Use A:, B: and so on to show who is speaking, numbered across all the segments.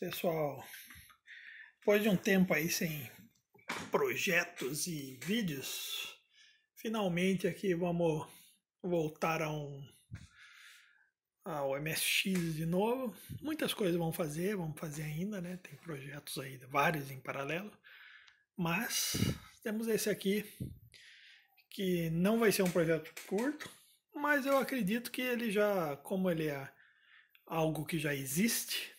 A: pessoal. Depois de um tempo aí sem projetos e vídeos, finalmente aqui vamos voltar a um ao MSX de novo. Muitas coisas vão fazer, vamos fazer ainda, né? Tem projetos aí vários em paralelo, mas temos esse aqui que não vai ser um projeto curto, mas eu acredito que ele já, como ele é algo que já existe,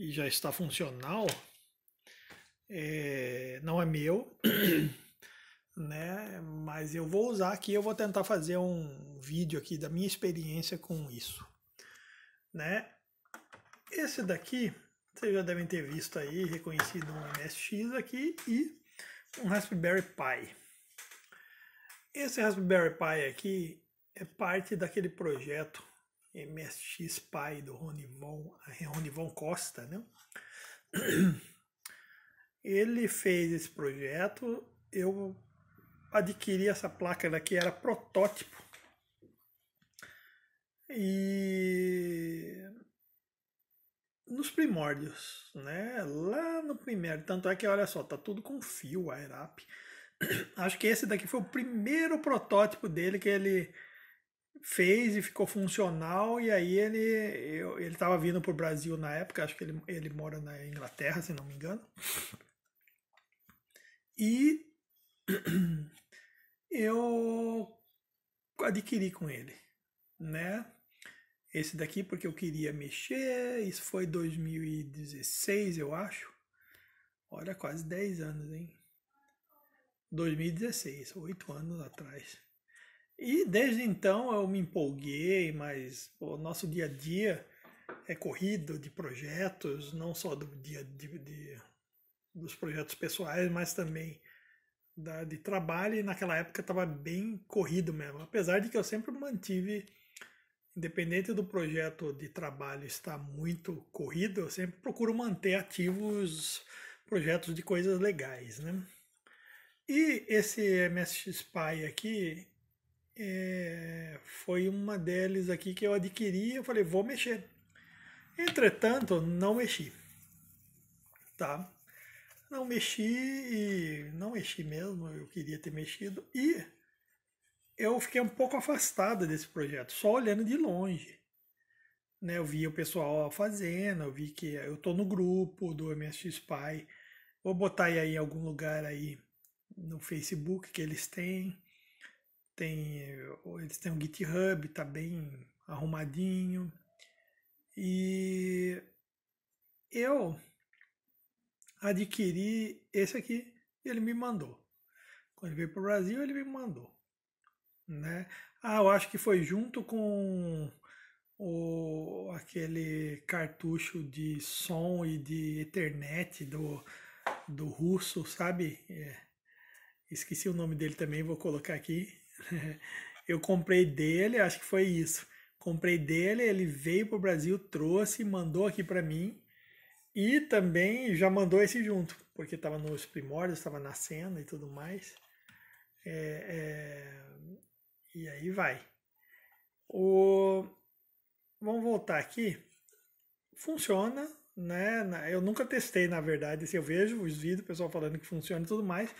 A: e já está funcional, é, não é meu, né? Mas eu vou usar aqui, eu vou tentar fazer um vídeo aqui da minha experiência com isso, né? Esse daqui, vocês já devem ter visto aí, reconhecido um MSX aqui e um Raspberry Pi. Esse Raspberry Pi aqui é parte daquele projeto MSX Pai do eh, Ronivon, Costa, né? Ele fez esse projeto, eu adquiri essa placa daqui, era protótipo. E nos primórdios, né? Lá no primeiro, tanto é que olha só, tá tudo com fio, up. Acho que esse daqui foi o primeiro protótipo dele que ele fez e ficou funcional e aí ele ele estava vindo para o Brasil na época acho que ele, ele mora na Inglaterra se não me engano e eu adquiri com ele né esse daqui porque eu queria mexer isso foi 2016 eu acho olha quase 10 anos hein 2016 oito anos atrás e desde então eu me empolguei, mas o nosso dia a dia é corrido de projetos, não só do dia de, de, dos projetos pessoais, mas também da, de trabalho. E naquela época estava bem corrido mesmo, apesar de que eu sempre mantive, independente do projeto de trabalho estar muito corrido, eu sempre procuro manter ativos projetos de coisas legais, né? E esse MSX Spy aqui, é, foi uma delas aqui que eu adquiri eu falei, vou mexer. Entretanto, não mexi. Tá? Não mexi e não mexi mesmo, eu queria ter mexido. E eu fiquei um pouco afastada desse projeto, só olhando de longe. Né, eu vi o pessoal fazendo, eu vi que eu tô no grupo do MSX Spy. Vou botar aí em algum lugar aí no Facebook que eles têm tem, eles têm um GitHub, está bem arrumadinho. E eu adquiri esse aqui e ele me mandou. Quando veio para o Brasil, ele me mandou. Né? Ah, eu acho que foi junto com o, aquele cartucho de som e de internet do, do russo, sabe? É. Esqueci o nome dele também, vou colocar aqui. eu comprei dele, acho que foi isso. Comprei dele, ele veio pro Brasil, trouxe, mandou aqui para mim e também já mandou esse junto, porque estava nos primórdios, estava nascendo e tudo mais. É, é... E aí vai. O... Vamos voltar aqui. Funciona, né? Eu nunca testei, na verdade. Assim, eu vejo os vídeos, o pessoal falando que funciona e tudo mais.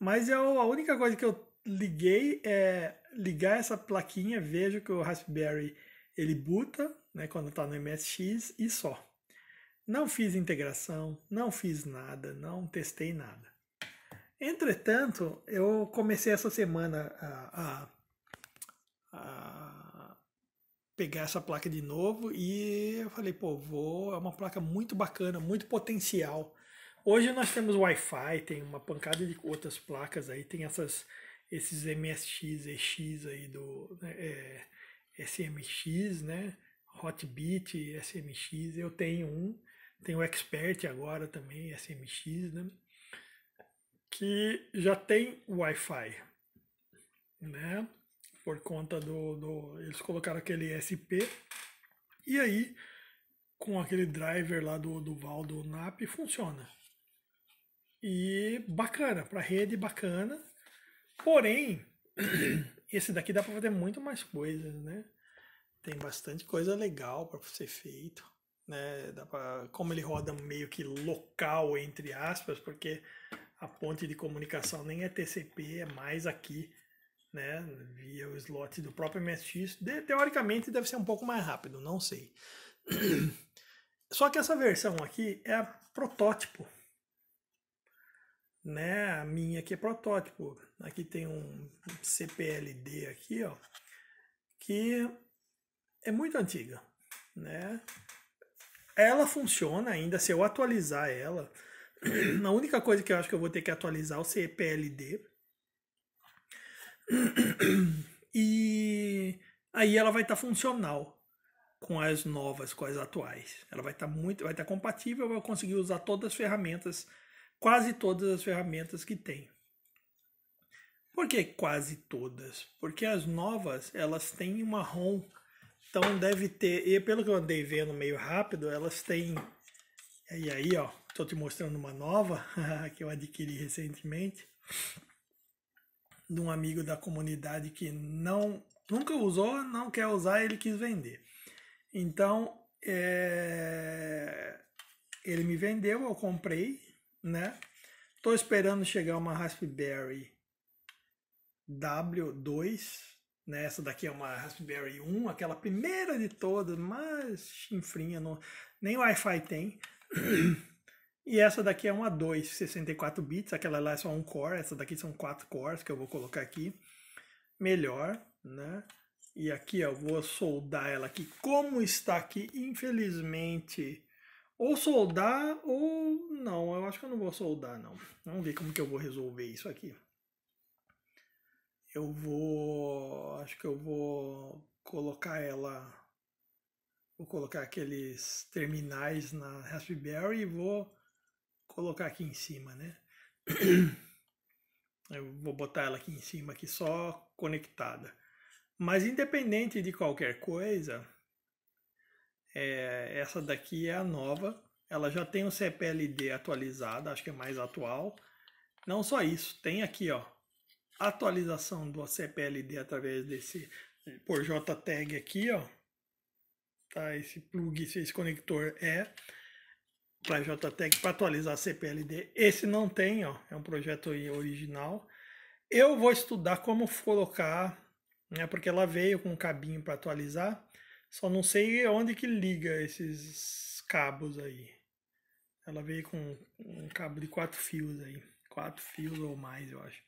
A: Mas eu, é a única coisa que eu liguei, é, ligar essa plaquinha, vejo que o Raspberry ele buta, né, quando está no MSX e só. Não fiz integração, não fiz nada, não testei nada. Entretanto, eu comecei essa semana a, a, a, pegar essa placa de novo e eu falei, pô, vou, é uma placa muito bacana, muito potencial. Hoje nós temos Wi-Fi, tem uma pancada de outras placas aí, tem essas esses MSX, EX aí do né, é, SMX, né? Hotbit, SMX, eu tenho um, tenho o Expert agora também, SMX, né? Que já tem Wi-Fi, né? Por conta do, do. Eles colocaram aquele SP. E aí, com aquele driver lá do, do Valdo NAP, funciona. E bacana, para rede bacana, Porém, esse daqui dá para fazer muito mais coisas, né? Tem bastante coisa legal para ser feito, né? Dá pra, como ele roda meio que local entre aspas, porque a ponte de comunicação nem é TCP, é mais aqui, né? Via o slot do próprio MSX. De, teoricamente deve ser um pouco mais rápido, não sei. Só que essa versão aqui é protótipo né? A minha aqui é protótipo. Aqui tem um CPLD aqui, ó, que é muito antiga, né? Ela funciona ainda se eu atualizar ela. A única coisa que eu acho que eu vou ter que atualizar é o CPLD. E aí ela vai estar tá funcional com as novas, com as atuais. Ela vai estar tá muito, vai estar tá compatível, eu vou conseguir usar todas as ferramentas quase todas as ferramentas que tem. Por que quase todas? Porque as novas, elas têm uma ROM. Então deve ter, e pelo que eu andei vendo meio rápido, elas têm e aí, ó, tô te mostrando uma nova que eu adquiri recentemente de um amigo da comunidade que não nunca usou, não quer usar, ele quis vender. Então, é... ele me vendeu, eu comprei né? Tô esperando chegar uma Raspberry W2, né? Essa daqui é uma Raspberry 1, aquela primeira de todas, mas chinfrinha, não, nem Wi-Fi tem. E essa daqui é uma 2, 64 bits, aquela lá é só um core, essa daqui são quatro cores que eu vou colocar aqui. Melhor, né? E aqui eu vou soldar ela aqui como está aqui, infelizmente ou soldar ou não, eu acho que eu não vou soldar não. Vamos ver como que eu vou resolver isso aqui. Eu vou, acho que eu vou colocar ela vou colocar aqueles terminais na Raspberry e vou colocar aqui em cima, né? Eu vou botar ela aqui em cima, aqui só conectada. Mas independente de qualquer coisa, é, essa daqui é a nova. Ela já tem o CPLD atualizado, acho que é mais atual. Não só isso, tem aqui ó, atualização do CPLD através desse é, por JTag aqui, ó. Tá, esse plug, esse conector é para JTag para atualizar CPLD. Esse não tem, ó, é um projeto original. Eu vou estudar como colocar, né, porque ela veio com um cabinho para atualizar. Só não sei onde que liga esses cabos aí. Ela veio com um cabo de quatro fios aí. Quatro fios ou mais, eu acho.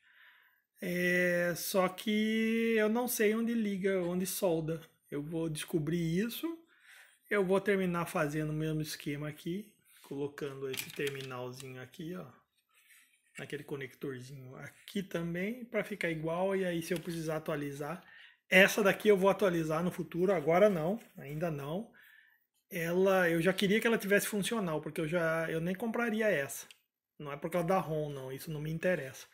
A: É, só que eu não sei onde liga, onde solda. Eu vou descobrir isso. Eu vou terminar fazendo o mesmo esquema aqui. Colocando esse terminalzinho aqui, ó. Naquele conectorzinho aqui também. para ficar igual. E aí, se eu precisar atualizar essa daqui eu vou atualizar no futuro, agora não, ainda não. Ela, eu já queria que ela tivesse funcional, porque eu já eu nem compraria essa. Não é por causa da ROM, não, isso não me interessa.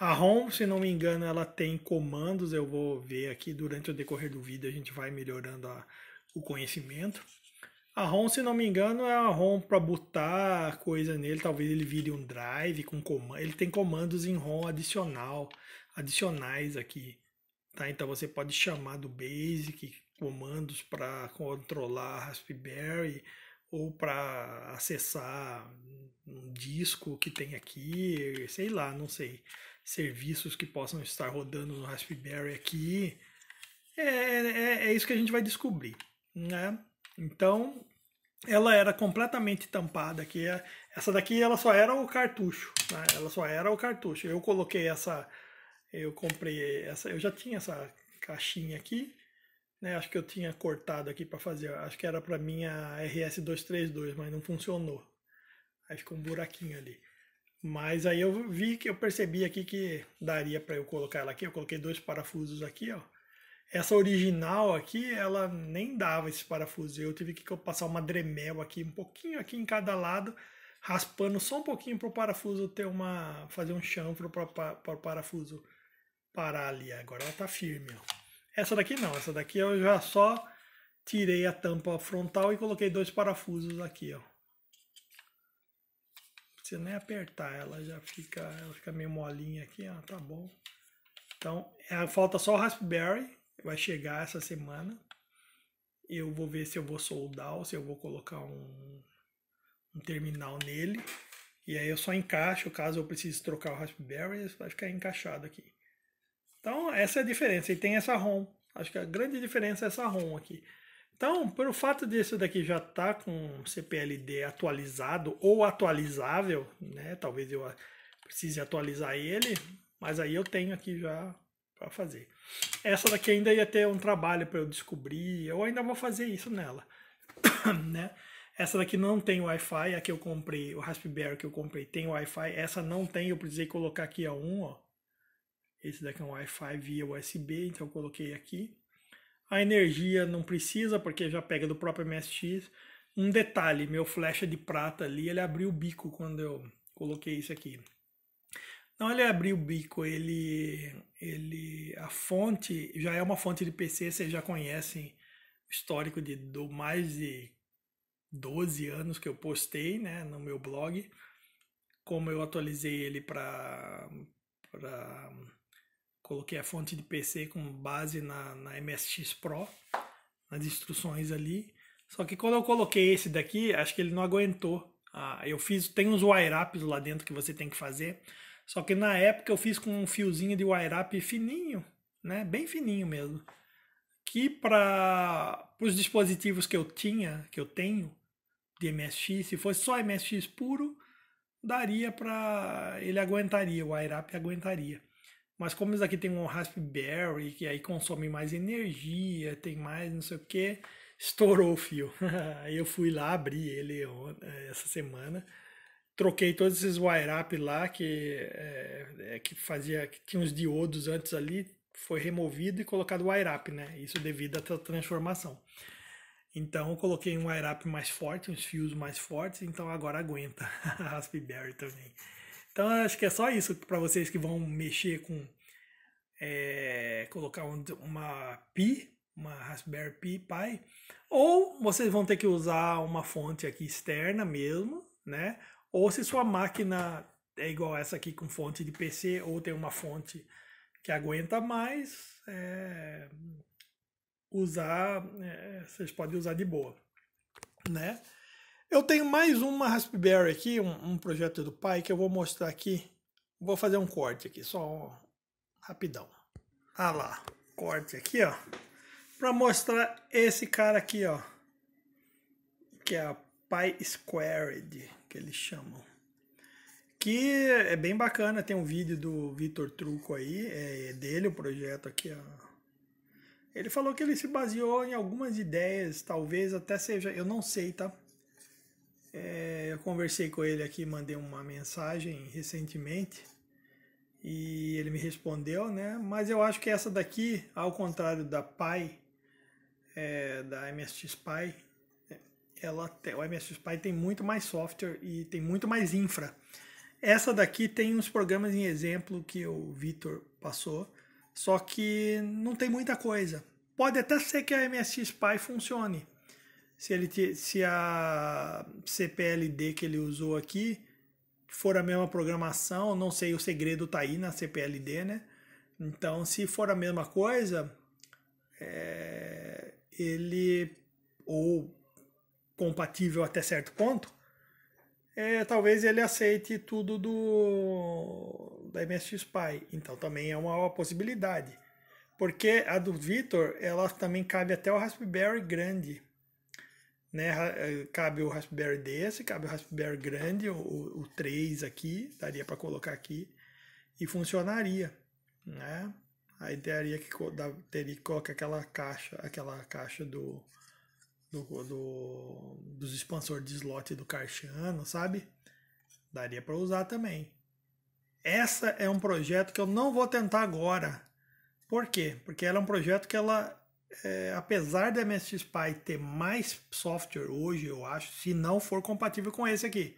A: A ROM, se não me engano, ela tem comandos, eu vou ver aqui durante o decorrer do vídeo, a gente vai melhorando a, o conhecimento. A ROM, se não me engano, é a ROM para botar coisa nele, talvez ele vire um drive com comando, ele tem comandos em ROM adicional, adicionais aqui. Tá? Então você pode chamar do Basic comandos para controlar Raspberry ou para acessar um disco que tem aqui, sei lá, não sei, serviços que possam estar rodando no Raspberry aqui. É, é, é, é isso que a gente vai descobrir, né? Então, ela era completamente tampada aqui. Essa daqui ela só era o cartucho, né? ela só era o cartucho. Eu coloquei essa eu comprei essa, eu já tinha essa caixinha aqui, né? Acho que eu tinha cortado aqui para fazer, acho que era para minha RS232, mas não funcionou. Aí ficou um buraquinho ali. Mas aí eu vi que eu percebi aqui que daria para eu colocar ela aqui. Eu coloquei dois parafusos aqui, ó. Essa original aqui, ela nem dava esse parafuso. Eu tive que passar uma dremel aqui, um pouquinho aqui em cada lado, raspando só um pouquinho para o parafuso ter uma fazer um chanfro para o parafuso parar ali Agora ela está firme. Ó. Essa daqui não, essa daqui eu já só tirei a tampa frontal e coloquei dois parafusos aqui, ó. Não nem apertar, ela já fica, ela fica meio molinha aqui, ó, tá bom. Então, é, falta só o Raspberry, vai chegar essa semana. Eu vou ver se eu vou soldar ou se eu vou colocar um, um terminal nele. E aí eu só encaixo, caso eu precise trocar o Raspberry, vai ficar encaixado aqui. Então, essa é a diferença. E tem essa ROM. Acho que a grande diferença é essa ROM aqui. Então, pelo fato disso daqui já estar tá com CPLD atualizado ou atualizável, né? Talvez eu precise atualizar ele, mas aí eu tenho aqui já para fazer. Essa daqui ainda ia ter um trabalho para eu descobrir, eu ainda vou fazer isso nela, né? Essa daqui não tem Wi-Fi, a que eu comprei, o Raspberry que eu comprei tem Wi-Fi, essa não tem, eu precisei colocar aqui a 1, ó. Esse daqui é um Wi-Fi via USB, então eu coloquei aqui. A energia não precisa, porque já pega do próprio MSX. Um detalhe, meu flecha de prata ali, ele abriu o bico quando eu coloquei isso aqui. Não, ele abriu o bico, ele, ele, a fonte já é uma fonte de PC, vocês já conhecem o histórico de do mais de 12 anos que eu postei, né, no meu blog. Como eu atualizei ele para coloquei a fonte de PC com base na, na MSX Pro, nas instruções ali. Só que quando eu coloquei esse daqui, acho que ele não aguentou. Ah, eu fiz, tem uns wire-ups lá dentro que você tem que fazer. Só que na época eu fiz com um fiozinho de wire-up fininho, né? Bem fininho mesmo. Que para os dispositivos que eu tinha, que eu tenho de MSX, se fosse só MSX puro, daria para ele aguentaria, o wire-up aguentaria. Mas como isso aqui tem um Raspberry, que aí consome mais energia, tem mais não sei o que, estourou o fio. aí eu fui lá, abri ele é, essa semana, troquei todos esses wire-up lá, que, é, é, que fazia, que tinha uns diodos antes ali, foi removido e colocado wire-up, né? Isso devido à transformação. Então eu coloquei um wire-up mais forte, uns fios mais fortes, então agora aguenta a Raspberry também. Então acho que é só isso para vocês que vão mexer com é, colocar um, uma Pi, uma Raspberry Pi Pi, ou vocês vão ter que usar uma fonte aqui externa mesmo, né? Ou se sua máquina é igual essa aqui com fonte de PC ou tem uma fonte que aguenta mais, é, usar, é, vocês podem usar de boa, né? Eu tenho mais uma Raspberry aqui, um, um, projeto do pai que eu vou mostrar aqui. Vou fazer um corte aqui, só um, rapidão. Ah lá, corte aqui, ó. Pra mostrar esse cara aqui, ó. Que é a Pi Squared, que eles chamam. Que é bem bacana, tem um vídeo do Vitor Truco aí, é, é dele o projeto aqui, ó. Ele falou que ele se baseou em algumas ideias, talvez até seja, eu não sei, tá? É, eu conversei com ele aqui, mandei uma mensagem recentemente e ele me respondeu, né? Mas eu acho que essa daqui, ao contrário da Pai, é, da MSX pai ela, o MSX pai tem muito mais software e tem muito mais infra. Essa daqui tem uns programas em exemplo que o Vitor passou, só que não tem muita coisa. Pode até ser que a MSX Pi funcione, se, ele, se a CPLD que ele usou aqui for a mesma programação, não sei, o segredo tá aí na CPLD, né? Então, se for a mesma coisa, é, ele ou compatível até certo ponto, é, talvez ele aceite tudo do da MSX Spy. Então também é uma possibilidade. Porque a do Victor, ela também cabe até o Raspberry grande né? Eh, cabe o Raspberry desse, cabe o Raspberry grande, o, o 3 aqui, daria para colocar aqui e funcionaria, né? Aí teria que, teria que colocar aquela caixa, aquela caixa do, do, do dos expansores de slot do Carchano, sabe? Daria para usar também. Essa é um projeto que eu não vou tentar agora. Por quê? Porque ela é um projeto que ela é, apesar da MSX Spy ter mais software hoje, eu acho, se não for compatível com esse aqui.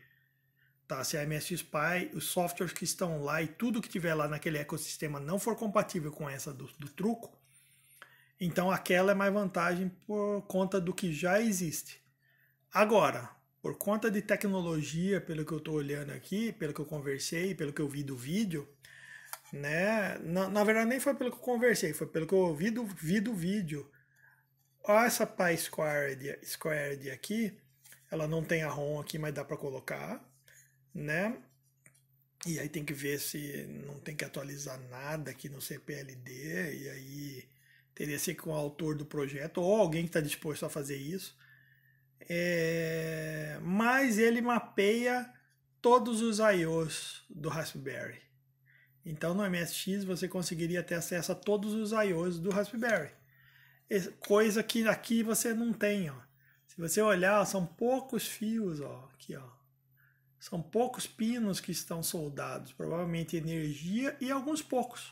A: Tá, se a MSX Spy, os softwares que estão lá e tudo que tiver lá naquele ecossistema não for compatível com essa do, do truco, então aquela é mais vantagem por conta do que já existe. Agora, por conta de tecnologia, pelo que eu estou olhando aqui, pelo que eu conversei, pelo que eu vi do vídeo, né? Na, na, verdade, nem foi pelo que eu conversei, foi pelo que eu ouvi do, vi do vídeo. essa Pi Squared, squared aqui, ela não tem a ROM aqui, mas dá para colocar, né? E aí tem que ver se não tem que atualizar nada aqui no CPLD, e aí teria que ser com o autor do projeto ou alguém que está disposto a fazer isso. É... Mas ele mapeia todos os IOs do Raspberry. Então no MSX você conseguiria ter acesso a todos os IOs do Raspberry. Coisa que aqui você não tem, ó. Se você olhar, são poucos fios, ó, aqui, ó. São poucos pinos que estão soldados, provavelmente energia e alguns poucos,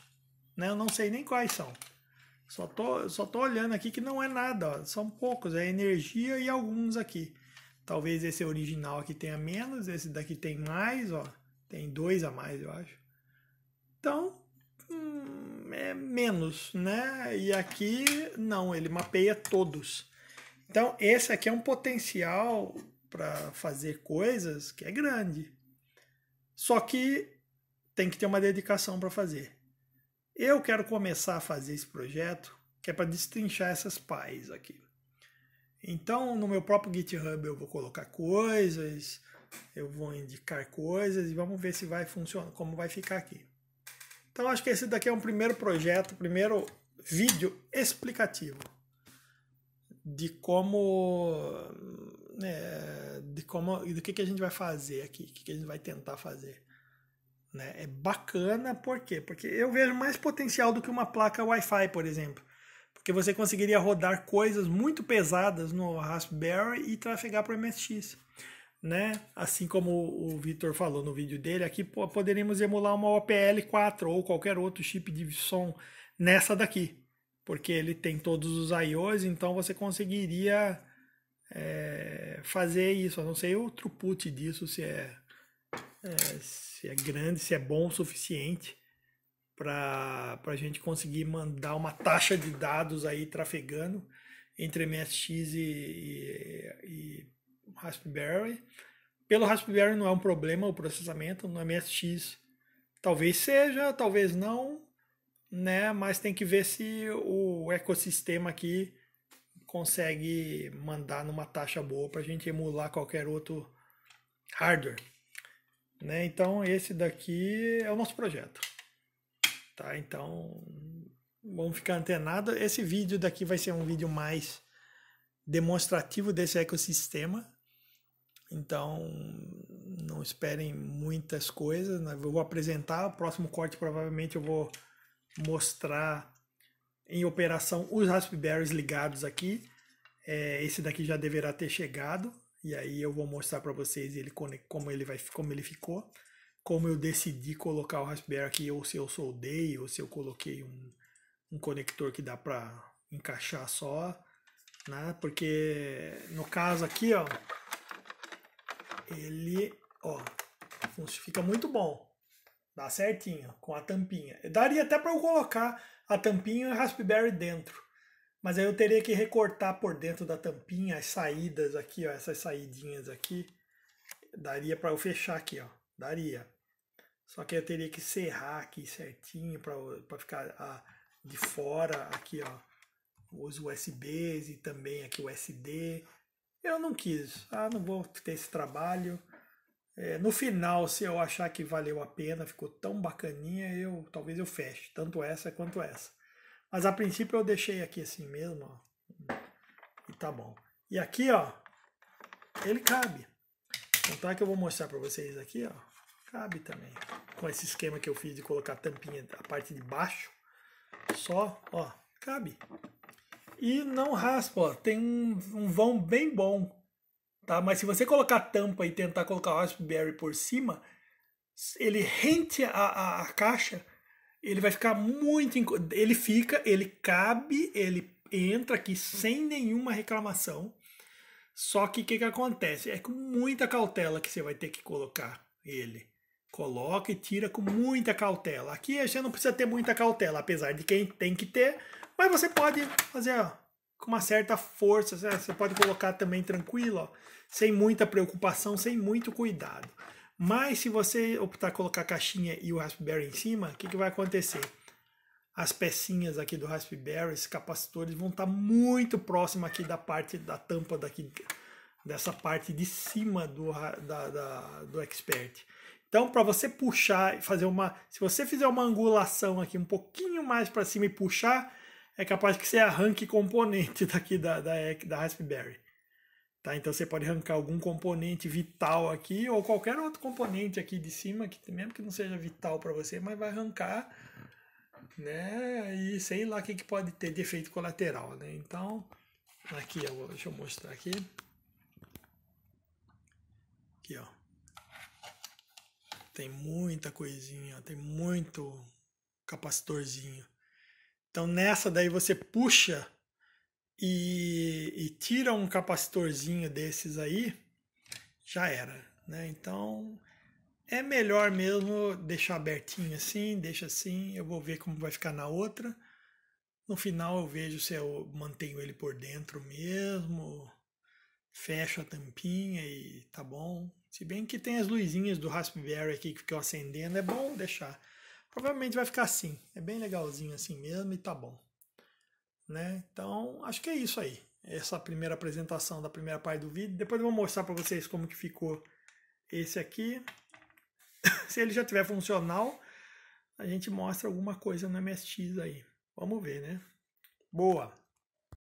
A: né? Eu não sei nem quais são. Só tô, só tô olhando aqui que não é nada, ó. são poucos, é energia e alguns aqui. Talvez esse original aqui tenha menos, esse daqui tem mais, ó. Tem dois a mais, eu acho. Então, hum, é menos, né? E aqui, não, ele mapeia todos. Então, esse aqui é um potencial para fazer coisas que é grande. Só que tem que ter uma dedicação para fazer. Eu quero começar a fazer esse projeto, que é para destrinchar essas pais aqui. Então, no meu próprio GitHub eu vou colocar coisas, eu vou indicar coisas e vamos ver se vai funcionar, como vai ficar aqui. Então acho que esse daqui é um primeiro projeto, primeiro vídeo explicativo de como é, de como e do que, que a gente vai fazer aqui, o que, que a gente vai tentar fazer. Né? É bacana, por quê? Porque eu vejo mais potencial do que uma placa Wi-Fi, por exemplo. Porque você conseguiria rodar coisas muito pesadas no Raspberry e trafegar para o MSX né? Assim como o Vitor falou no vídeo dele, aqui poderemos emular uma OPL4 ou qualquer outro chip de som nessa daqui, porque ele tem todos os IOs, então você conseguiria é, fazer isso. Eu não sei o throughput disso, se é, é, se é grande, se é bom o suficiente para a gente conseguir mandar uma taxa de dados aí trafegando entre MSX e, e Raspberry. Pelo Raspberry não é um problema o processamento, no MSX talvez seja, talvez não, né? Mas tem que ver se o ecossistema aqui consegue mandar numa taxa boa para a gente emular qualquer outro hardware. Né? Então esse daqui é o nosso projeto. Tá? Então vamos ficar antenado. Esse vídeo daqui vai ser um vídeo mais demonstrativo desse ecossistema, então, não esperem muitas coisas. Né? Eu vou apresentar, o próximo corte provavelmente eu vou mostrar em operação os Raspberries ligados aqui. É, esse daqui já deverá ter chegado, e aí eu vou mostrar para vocês ele, como, ele vai, como ele ficou, como eu decidi colocar o Raspberry aqui, ou se eu soldei, ou se eu coloquei um, um conector que dá para encaixar só, né? porque no caso aqui, ó, ele, ó, fica muito bom. Dá certinho com a tampinha. Daria até para eu colocar a tampinha e o Raspberry dentro. Mas aí eu teria que recortar por dentro da tampinha as saídas aqui, ó, essas saidinhas aqui. Daria para eu fechar aqui, ó. Daria. Só que eu teria que serrar aqui certinho para ficar a, de fora aqui, ó. Os USBs e também aqui o SD. Eu não quis. Ah, não vou ter esse trabalho. É, no final, se eu achar que valeu a pena, ficou tão bacaninha, eu talvez eu feche, tanto essa quanto essa. Mas a princípio eu deixei aqui assim mesmo, ó. E tá bom. E aqui, ó, ele cabe. Então é que eu vou mostrar para vocês aqui, ó. Cabe também. Com esse esquema que eu fiz de colocar a tampinha, a parte de baixo, só, ó, cabe. E não raspa, ó. tem um, um vão bem bom. Tá? Mas se você colocar tampa e tentar colocar o Raspberry por cima, ele rente a, a, a caixa, ele vai ficar muito. Ele fica, ele cabe, ele entra aqui sem nenhuma reclamação. Só que o que, que acontece? É com muita cautela que você vai ter que colocar ele. Coloca e tira com muita cautela. Aqui você não precisa ter muita cautela, apesar de quem tem que ter, mas você pode fazer ó, com uma certa força, você pode colocar também tranquilo, ó, sem muita preocupação, sem muito cuidado. Mas se você optar colocar a caixinha e o Raspberry em cima, o que, que vai acontecer? As pecinhas aqui do Raspberry, esses capacitores, vão estar tá muito próximo aqui da parte da tampa daqui, dessa parte de cima do, da, da do Expert. Então, para você puxar e fazer uma. Se você fizer uma angulação aqui um pouquinho mais para cima e puxar, é capaz que você arranque componente daqui da, da, da Raspberry. Tá? Então você pode arrancar algum componente vital aqui ou qualquer outro componente aqui de cima, que mesmo que não seja vital para você, mas vai arrancar. Né? E sei lá o que, que pode ter de efeito colateral. Né? Então, aqui, eu vou, deixa eu mostrar aqui. Aqui, ó. Tem muita coisinha, tem muito capacitorzinho. Então nessa daí você puxa e, e tira um capacitorzinho desses aí, já era. Né? Então é melhor mesmo deixar abertinho assim, deixa assim, eu vou ver como vai ficar na outra. No final eu vejo se eu mantenho ele por dentro mesmo, fecho a tampinha e tá bom, se bem que tem as luzinhas do Raspberry aqui que ficam acendendo, é bom deixar. Provavelmente vai ficar assim, é bem legalzinho assim mesmo e tá bom. Né? Então, acho que é isso aí. Essa primeira apresentação da primeira parte do vídeo. Depois eu vou mostrar para vocês como que ficou esse aqui. Se ele já tiver funcional, a gente mostra alguma coisa no MSX aí. Vamos ver, né? Boa!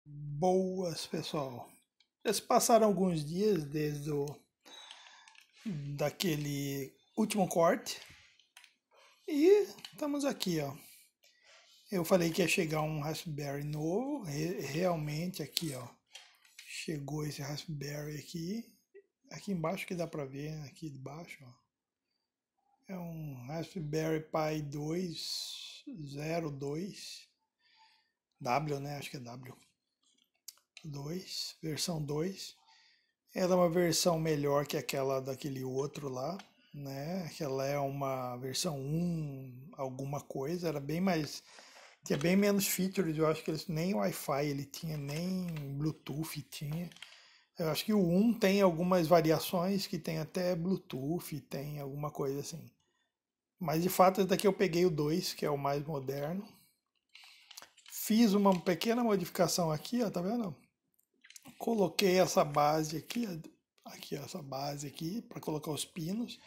A: Boas, pessoal! Já se passaram alguns dias desde o daquele último corte. E estamos aqui, ó. Eu falei que ia chegar um Raspberry novo, Re realmente aqui, ó. Chegou esse Raspberry aqui. Aqui embaixo que dá pra ver, né? aqui debaixo, ó. É um Raspberry Pi 202 W, né? Acho que é W. 2, versão 2. Ela é uma versão melhor que aquela daquele outro lá, né? Ela é uma versão 1, alguma coisa, era bem mais tinha bem menos features, eu acho que eles, nem Wi-Fi ele tinha, nem Bluetooth tinha. Eu acho que o 1 tem algumas variações que tem até Bluetooth, tem alguma coisa assim. Mas de fato, esse daqui eu peguei o 2, que é o mais moderno. Fiz uma pequena modificação aqui, ó, tá vendo? Coloquei essa base aqui, aqui essa base aqui, para colocar os pinos.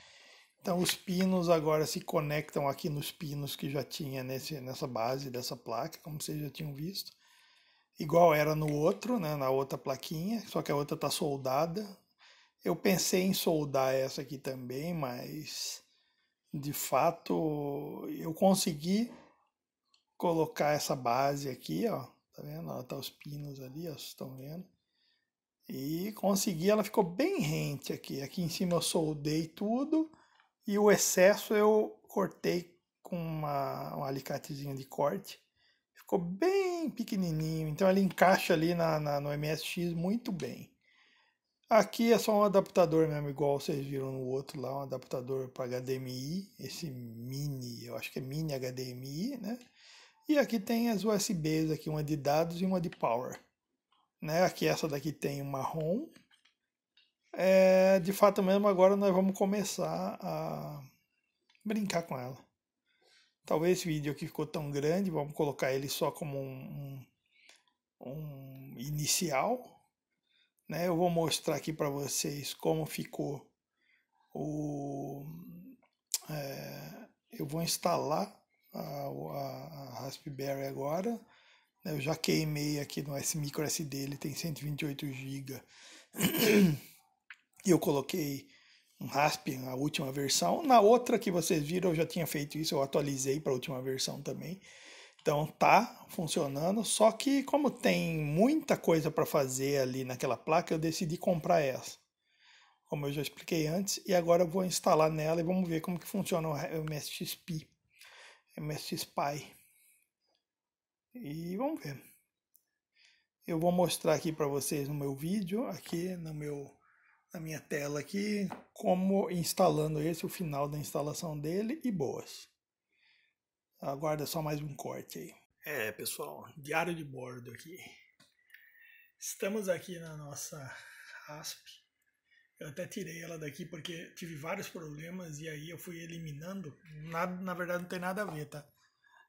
A: Então os pinos agora se conectam aqui nos pinos que já tinha nesse, nessa base dessa placa, como vocês já tinham visto. Igual era no outro, né, na outra plaquinha, só que a outra está soldada. Eu pensei em soldar essa aqui também, mas de fato eu consegui colocar essa base aqui, ó, tá vendo? Ó, tá os pinos ali, ó, vocês estão vendo? E consegui, ela ficou bem rente aqui. Aqui em cima eu soldei tudo e o excesso eu cortei com uma, um alicatezinho de corte. Ficou bem pequenininho, então ele encaixa ali na, na, no MSX muito bem. Aqui é só um adaptador mesmo, igual vocês viram no outro lá, um adaptador para HDMI, esse mini, eu acho que é mini HDMI, né? E aqui tem as USBs aqui, uma de dados e uma de power. Né? Aqui essa daqui tem o marrom. É, de fato mesmo, agora nós vamos começar a brincar com ela. Talvez esse vídeo aqui ficou tão grande, vamos colocar ele só como um, um, um inicial. Né? Eu vou mostrar aqui para vocês como ficou o... É, eu vou instalar a, a, a Raspberry agora né, eu já queimei aqui no S micro SD, ele tem 128 GB. E eu coloquei um Rasp na última versão. Na outra que vocês viram, eu já tinha feito isso, eu atualizei para a última versão também. Então tá funcionando, só que como tem muita coisa para fazer ali naquela placa, eu decidi comprar essa. Como eu já expliquei antes, e agora eu vou instalar nela e vamos ver como que funciona o MSXP, MSXPy. E vamos ver. Eu vou mostrar aqui para vocês no meu vídeo, aqui no meu, na minha tela aqui, como instalando esse, o final da instalação dele e boas. Aguarda só mais um corte aí. É, pessoal, diário de bordo aqui. Estamos aqui na nossa ASP. Eu até tirei ela daqui porque tive vários problemas e aí eu fui eliminando. Nada, na verdade não tem nada a ver, tá?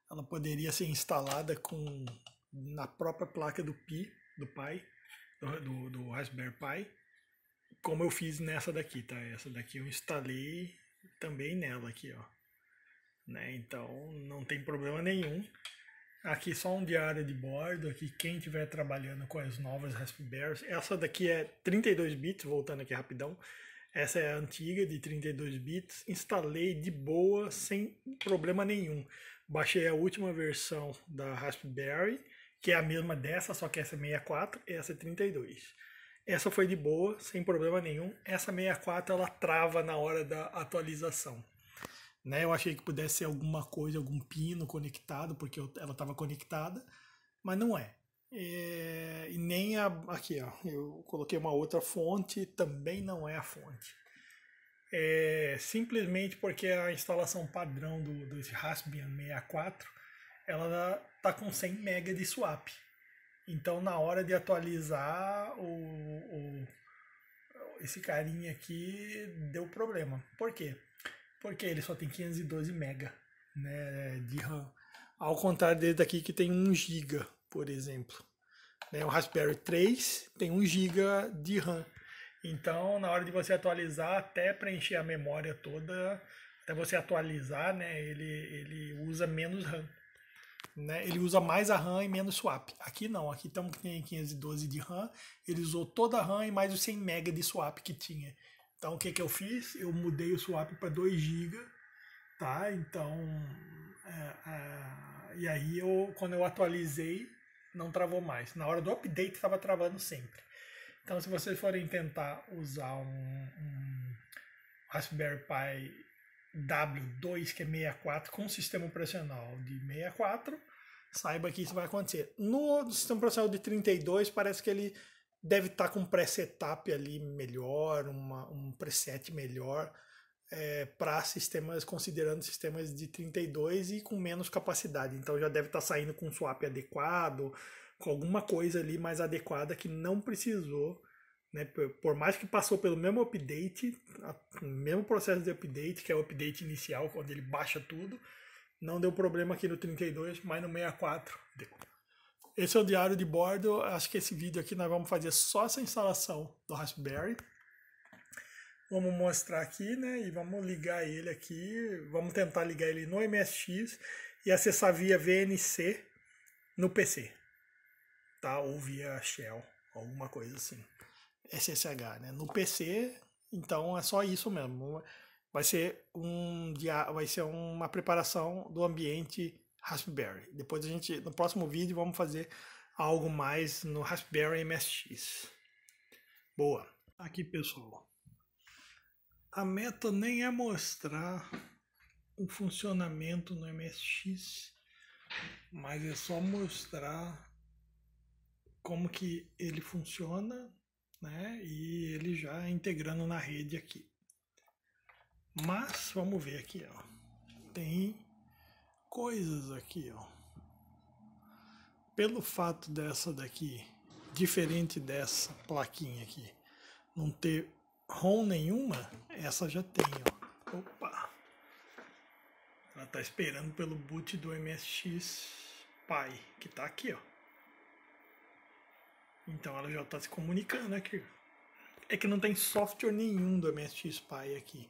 A: ela poderia ser instalada com na própria placa do Pi, do Pi, do, do, do Raspberry Pi, como eu fiz nessa daqui, tá? Essa daqui eu instalei também nela aqui, ó. Né? Então não tem problema nenhum. Aqui só um diário de bordo, aqui quem estiver trabalhando com as novas Raspberries, essa daqui é 32 bits, voltando aqui rapidão, essa é a antiga de 32 bits, instalei de boa, sem problema nenhum. Baixei a última versão da Raspberry, que é a mesma dessa, só que essa é 64 e essa é 32. Essa foi de boa, sem problema nenhum. Essa 64 ela trava na hora da atualização. Né? Eu achei que pudesse ser alguma coisa, algum pino conectado, porque ela estava conectada, mas não é. E, é, e nem a. Aqui, ó. Eu coloquei uma outra fonte, também não é a fonte é, simplesmente porque a instalação padrão do, do Raspbian 64 ela tá com 100 MB de swap. Então na hora de atualizar o, o esse carinha aqui deu problema. Por quê? Porque ele só tem 512 mega né, de RAM. Ao contrário desse daqui que tem 1 giga, por exemplo. Né, o Raspberry 3 tem 1 giga de RAM. Então, na hora de você atualizar, até preencher a memória toda, até você atualizar, né, ele, ele usa menos RAM. Né? Ele usa mais a RAM e menos swap. Aqui não, aqui estamos que tem 512 de RAM, ele usou toda a RAM e mais os 100 MB de swap que tinha. Então o que, que eu fiz? Eu mudei o swap para 2 GB, tá? Então, é, e aí eu, quando eu atualizei, não travou mais. Na hora do update estava travando sempre. Então, se vocês forem tentar usar um, um Raspberry Pi W2, que é 64, com sistema operacional de 64, saiba que isso vai acontecer. No sistema operacional de 32, parece que ele deve estar tá com um presetup ali melhor, uma, um preset melhor é, para sistemas, considerando sistemas de 32 e com menos capacidade. Então já deve estar tá saindo com um swap adequado, com alguma coisa ali mais adequada que não precisou, né? Por, mais que passou pelo mesmo update, o mesmo processo de update, que é o update inicial, quando ele baixa tudo, não deu problema aqui no 32, mas no 64 deu. Esse é o diário de bordo. Acho que esse vídeo aqui nós vamos fazer só essa instalação do Raspberry. Vamos mostrar aqui, né? E vamos ligar ele aqui. Vamos tentar ligar ele no MSX e acessar via VNC no PC tá ou via shell, alguma coisa assim. SSH, né? No PC, então é só isso mesmo. Vai ser um vai ser uma preparação do ambiente Raspberry. Depois a gente no próximo vídeo vamos fazer algo mais no Raspberry MSX. Boa. Aqui, pessoal. A meta nem é mostrar o funcionamento no MSX, mas é só mostrar como que ele funciona, né? E ele já integrando na rede aqui. Mas vamos ver aqui, ó. Tem coisas aqui, ó. Pelo fato dessa daqui, diferente dessa plaquinha aqui, não ter ROM nenhuma, essa já tem, ó. Opa. Ela tá esperando pelo boot do MSX Pi, que tá aqui, ó. Então ela já está se comunicando aqui. É que não tem software nenhum do MSX Spy aqui.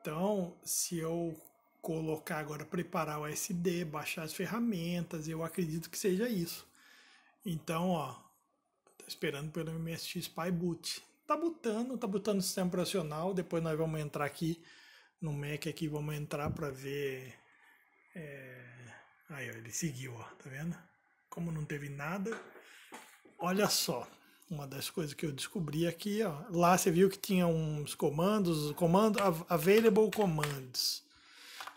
A: Então, se eu colocar agora, preparar o SD, baixar as ferramentas, eu acredito que seja isso. Então, ó, tá esperando pelo MSX Spy Boot. Tá botando, tá botando o sistema operacional, depois nós vamos entrar aqui no Mac aqui, vamos entrar para ver... É... Aí, ó, ele seguiu, ó, tá vendo? Como não teve nada, olha só, uma das coisas que eu descobri aqui, é ó, lá você viu que tinha uns comandos, comando available commands.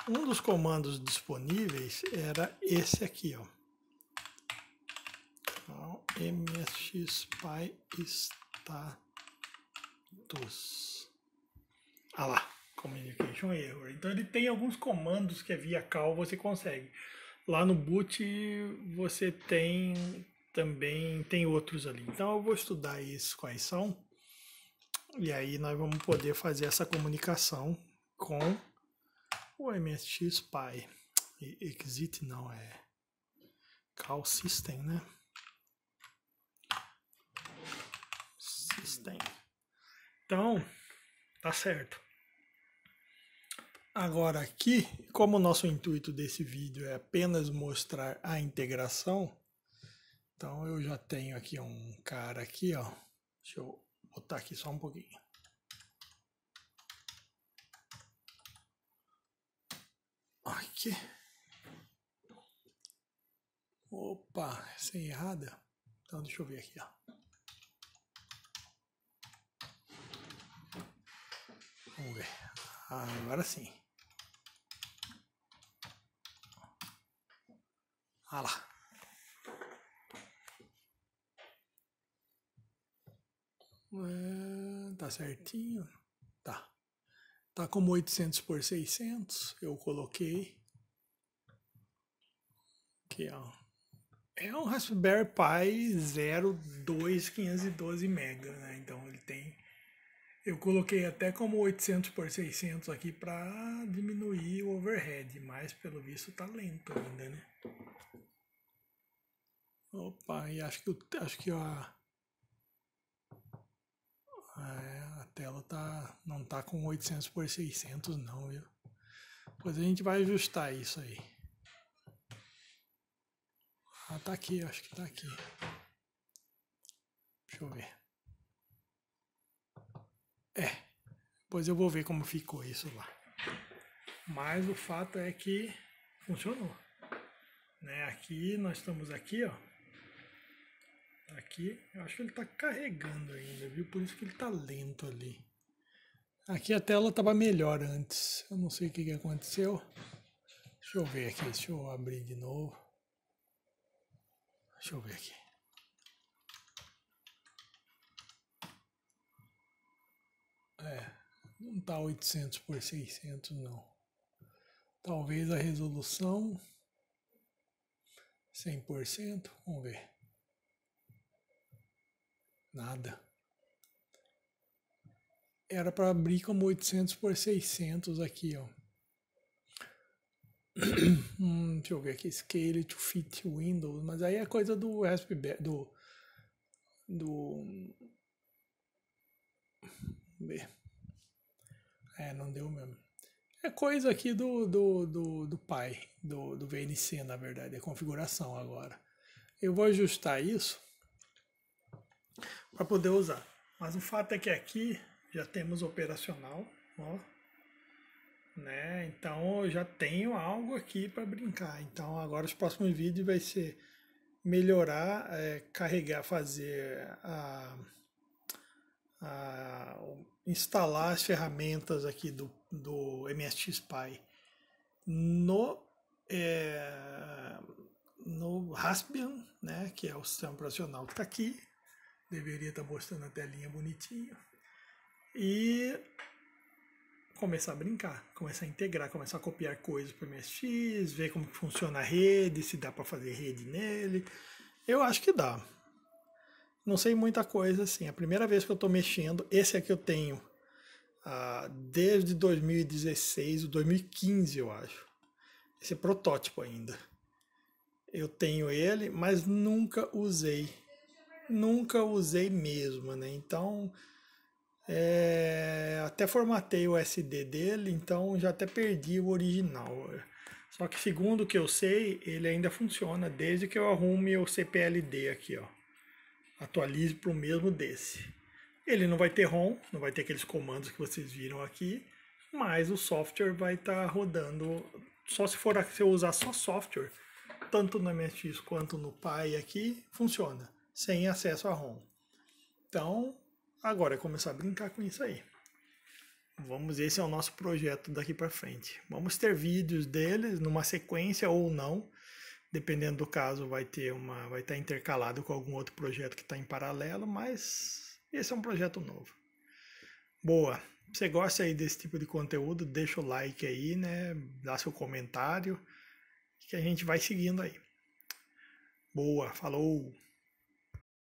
A: Um dos comandos disponíveis era esse aqui, ó. Então, status. Ah lá, communication error. Então ele tem alguns comandos que é via cal você consegue. Lá no boot você tem também tem outros ali. Então eu vou estudar isso quais são e aí nós vamos poder fazer essa comunicação com o MSX Pi. Exit não é Call System, né? System. Então, tá certo. Agora aqui, como o nosso intuito desse vídeo é apenas mostrar a integração, então eu já tenho aqui um cara aqui, ó. Deixa eu botar aqui só um pouquinho. Aqui. Opa, sem errada. Então deixa eu ver aqui, ó. Vamos ver. Ah, agora sim. Ah lá. Ah, tá certinho? Tá. Tá como 800 por 600, eu coloquei. Aqui, ó. É um Raspberry Pi 02512 mega, né? Então ele tem eu coloquei até como 800 por 600 aqui para diminuir o overhead, mas pelo visto tá lento ainda, né? Opa, e acho que acho que é, a tela tá, não tá com 800 por 600 não, viu? Depois a gente vai ajustar isso aí. Ah, tá aqui, acho que tá aqui. Deixa eu ver. É, depois eu vou ver como ficou isso lá. Mas o fato é que funcionou. Né? Aqui, nós estamos aqui, ó. Aqui, eu acho que ele tá carregando ainda, viu? Por isso que ele tá lento ali. Aqui a tela tava melhor antes. Eu não sei o que, que aconteceu. Deixa eu ver aqui, deixa eu abrir de novo. Deixa eu ver aqui. É, não tá 800 por 600 não. Talvez a resolução 100%, vamos ver. Nada. Era para abrir como 800 por 600 aqui, ó. hum, deixa eu ver aqui, scale to fit Windows, mas aí é coisa do Raspberry, do, do, é, não deu mesmo. É coisa aqui do, do, do, do pai, do, do VNC, na verdade, é configuração agora. Eu vou ajustar isso para poder usar. Mas o fato é que aqui já temos operacional, ó, né? Então eu já tenho algo aqui para brincar. Então agora os próximos vídeos vai ser melhorar, é, carregar, fazer a, a, instalar as ferramentas aqui do, do Pi no é, no Raspbian, né? Que é o sistema operacional que está aqui Deveria estar tá mostrando a telinha bonitinha E começar a brincar, começar a integrar, começar a copiar coisas para o MSX, ver como funciona a rede, se dá para fazer rede nele. Eu acho que dá. Não sei muita coisa assim. A primeira vez que eu estou mexendo, esse aqui eu tenho ah, desde 2016, 2015 eu acho. Esse é protótipo ainda. Eu tenho ele, mas nunca usei nunca usei mesmo, né? Então, é, até formatei o SD dele, então já até perdi o original. Só que segundo o que eu sei, ele ainda funciona desde que eu arrume o CPLD aqui, ó. Atualize para o mesmo desse. Ele não vai ter ROM, não vai ter aqueles comandos que vocês viram aqui, mas o software vai estar tá rodando só se for se eu usar só software, tanto no MSX quanto no Pi aqui, funciona sem acesso a ROM. Então, agora é começar a brincar com isso aí. Vamos, esse é o nosso projeto daqui para frente. Vamos ter vídeos deles numa sequência ou não, dependendo do caso, vai ter uma, vai estar tá intercalado com algum outro projeto que está em paralelo, mas esse é um projeto novo. Boa. Você gosta aí desse tipo de conteúdo? Deixa o like aí, né? Dá seu comentário que a gente vai seguindo aí. Boa, falou.